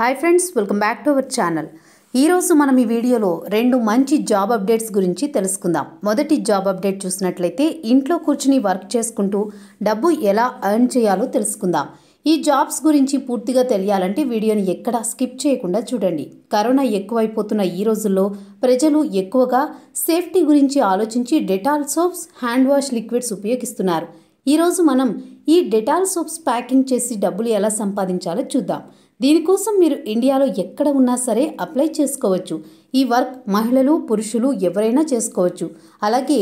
hi friends welcome back to our channel ఈరోజు మనం ఈ వీడియోలో రెండు మంచి జాబ్ అప్డేట్స్ గురించి తెలుసుకుందాం మొదటి జాబ్ అప్డేట్ చూసినట్లయితే ఇంట్లో కూర్చుని వర్క్ చేసుకుంటూ డబ్బు ఎలా అర్న్ చేయాలో తెలుసుకుందాం ఈ జాబ్స్ గురించి పూర్తిగా తెలియాలంటే వీడియోని ఎక్కడా స్కిప్ చేయకుండా చూడండి కరోనా ఎక్కువైపోతున్న ఈ రోజుల్లో ప్రజలు ఎక్కువగా సేఫ్టీ గురించి ఆలోచించి Dettol soaps hand wash liquids ఉపయోగిస్తున్నారు ఈరోజు మనం ఈ డెటాల్ సోప్స్ ప్యాకింగ్ చేసి డబ్బులు ఎలా సంపాదించాలో చూద్దాం దీనికోసం మీరు ఇండియాలో ఎక్కడ ఉన్నా సరే అప్లై చేసుకోవచ్చు ఈ వర్క్ మహిళలు పురుషులు ఎవరైనా చేసుకోవచ్చు అలాగే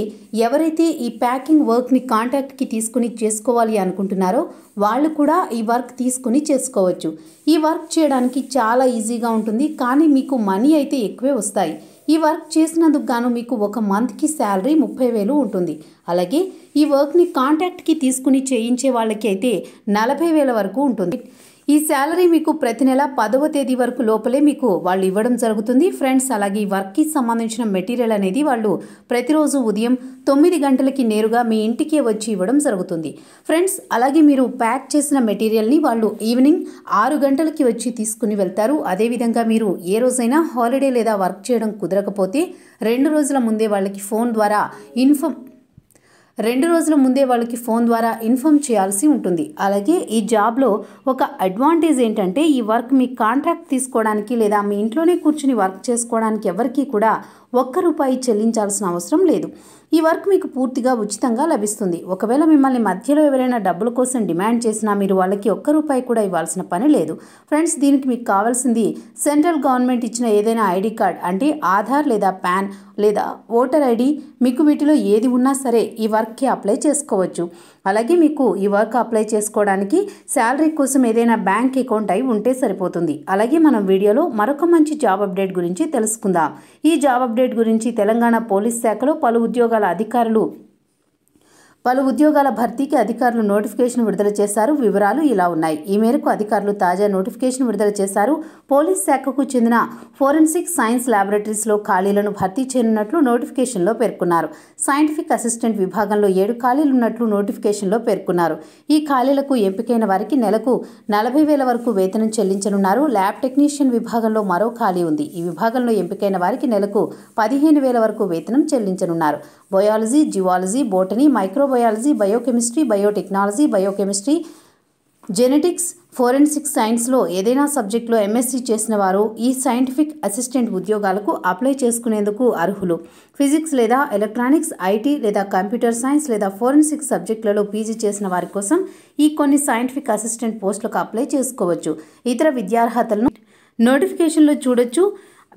ఎవరైతే ఈ ప్యాకింగ్ వర్క్ని కాంటాక్ట్కి తీసుకుని చేసుకోవాలి అనుకుంటున్నారో వాళ్ళు కూడా ఈ వర్క్ తీసుకుని చేసుకోవచ్చు ఈ వర్క్ చేయడానికి చాలా ఈజీగా ఉంటుంది కానీ మీకు మనీ అయితే ఎక్కువే వస్తాయి ఈ వర్క్ చేసినందుకు గాను మీకు ఒక మంత్కి శాలరీ ముప్పై వేలు ఉంటుంది అలాగే ఈ వర్క్ని కాంటాక్ట్కి తీసుకుని చేయించే వాళ్ళకి అయితే నలభై వేల వరకు ఉంటుంది ఈ శాలరీ మీకు ప్రతి నెల పదవ తేదీ వరకు లోపలే మీకు వాళ్ళు ఇవ్వడం జరుగుతుంది ఫ్రెండ్స్ అలాగే వర్క్కి సంబంధించిన మెటీరియల్ అనేది వాళ్ళు ప్రతిరోజు ఉదయం తొమ్మిది గంటలకి నేరుగా మీ ఇంటికే వచ్చి ఇవ్వడం జరుగుతుంది ఫ్రెండ్స్ అలాగే మీరు ప్యాక్ చేసిన మెటీరియల్ని వాళ్ళు ఈవినింగ్ ఆరు గంటలకి వచ్చి తీసుకుని వెళ్తారు అదేవిధంగా మీరు ఏ రోజైనా హాలిడే లేదా వర్క్ చేయడం కుదరకపోతే రెండు రోజుల ముందే వాళ్ళకి ఫోన్ ద్వారా ఇన్ఫామ్ రెండు రోజుల ముందే వాళ్ళకి ఫోన్ ద్వారా ఇన్ఫామ్ చేయాల్సి ఉంటుంది అలాగే ఈ జాబ్లో ఒక అడ్వాంటేజ్ ఏంటంటే ఈ వర్క్ మీ కాంట్రాక్ట్ తీసుకోవడానికి లేదా మీ ఇంట్లోనే కూర్చుని వర్క్ చేసుకోవడానికి ఎవరికీ కూడా ఒక్క రూపాయి చెల్లించాల్సిన అవసరం లేదు ఈ వర్క్ మీకు పూర్తిగా ఉచితంగా లభిస్తుంది ఒకవేళ మిమ్మల్ని మధ్యలో ఎవరైనా డబ్బుల కోసం డిమాండ్ చేసినా మీరు వాళ్ళకి ఒక్క రూపాయి కూడా ఇవ్వాల్సిన పని లేదు ఫ్రెండ్స్ దీనికి మీకు కావాల్సింది సెంట్రల్ గవర్నమెంట్ ఇచ్చిన ఏదైనా ఐడి కార్డ్ అంటే ఆధార్ లేదా పాన్ లేదా ఓటర్ ఐడి మీకు వీటిలో ఏది ఉన్నా సరే ఈ వర్క్కి అప్లై చేసుకోవచ్చు అలాగే మీకు ఈ వర్క్ అప్లై చేసుకోవడానికి శాలరీ కోసం ఏదైనా బ్యాంక్ అకౌంట్ అయి ఉంటే సరిపోతుంది అలాగే మనం వీడియోలో మరొక మంచి జాబ్ అప్డేట్ గురించి తెలుసుకుందాం ఈ జాబ్ అప్డేట్ గురించి తెలంగాణ పోలీస్ శాఖలో పలు ఉద్యోగాల అధికారులు పలు ఉద్యోగాల భర్తీకి అధికారులు నోటిఫికేషన్ విడుదల చేశారు వివరాలు ఇలా ఉన్నాయి ఈ మేరకు అధికారులు తాజా నోటిఫికేషన్ విడుదల చేశారు పోలీస్ శాఖకు చెందిన ఫోరెన్సిక్ సైన్స్ ల్యాబొరేటరీస్లో ఖాళీలను భర్తీ చేయనున్నట్లు నోటిఫికేషన్లో పేర్కొన్నారు సైంటిఫిక్ అసిస్టెంట్ విభాగంలో ఏడు ఖాళీలు ఉన్నట్లు నోటిఫికేషన్లో పేర్కొన్నారు ఈ ఖాళీలకు ఎంపికైన వారికి నెలకు నలభై వేల వరకు వేతనం చెల్లించనున్నారు ల్యాబ్ టెక్నీషియన్ విభాగంలో మరో ఖాళీ ఉంది ఈ విభాగంలో ఎంపికైన వారికి నెలకు పదిహేను వేల వరకు వేతనం చెల్లించనున్నారు biology zoology botany microbiology biochemistry biotechnology biochemistry genetics forensic సైన్స్లో ఏదైనా సబ్జెక్టులో ఎంఎస్సీ చేసిన వారు ఈ సైంటిఫిక్ అసిస్టెంట్ ఉద్యోగాలకు అప్లై చేసుకునేందుకు అర్హులు ఫిజిక్స్ లేదా ఎలక్ట్రానిక్స్ ఐటీ లేదా కంప్యూటర్ సైన్స్ లేదా ఫోరెన్సిక్ సబ్జెక్టులలో పీజీ చేసిన వారి కోసం ఈ కొన్ని సైంటిఫిక్ అసిస్టెంట్ పోస్టులకు అప్లై చేసుకోవచ్చు ఇతర విద్యార్హతలను నోటిఫికేషన్లో చూడొచ్చు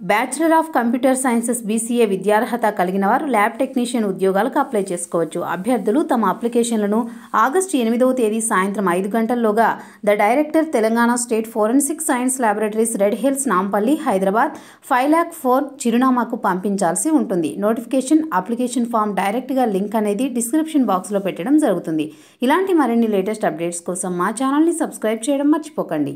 bachelor of computer sciences BCA విద్యార్హత కలిగిన వారు ల్యాబ్ టెక్నీషియన్ ఉద్యోగాలకు అప్లై చేసుకోవచ్చు అభ్యర్థులు తమ అప్లికేషన్లను ఆగస్టు ఎనిమిదవ తేదీ సాయంత్రం ఐదు గంటల్లోగా the director Telangana state forensic science laboratories Red Hills Nampally Hyderabad five lakh four చిరునామాకు పంపించాల్సి ఉంటుంది నోటిఫికేషన్ అప్లికేషన్ ఫామ్ డైరెక్ట్గా లింక్ అనేది డిస్క్రిప్షన్ బాక్స్లో పెట్టడం జరుగుతుంది ఇలాంటి మరిన్ని లేటెస్ట్ అప్డేట్స్ కోసం మా ఛానల్ని సబ్స్క్రైబ్ చేయడం మర్చిపోకండి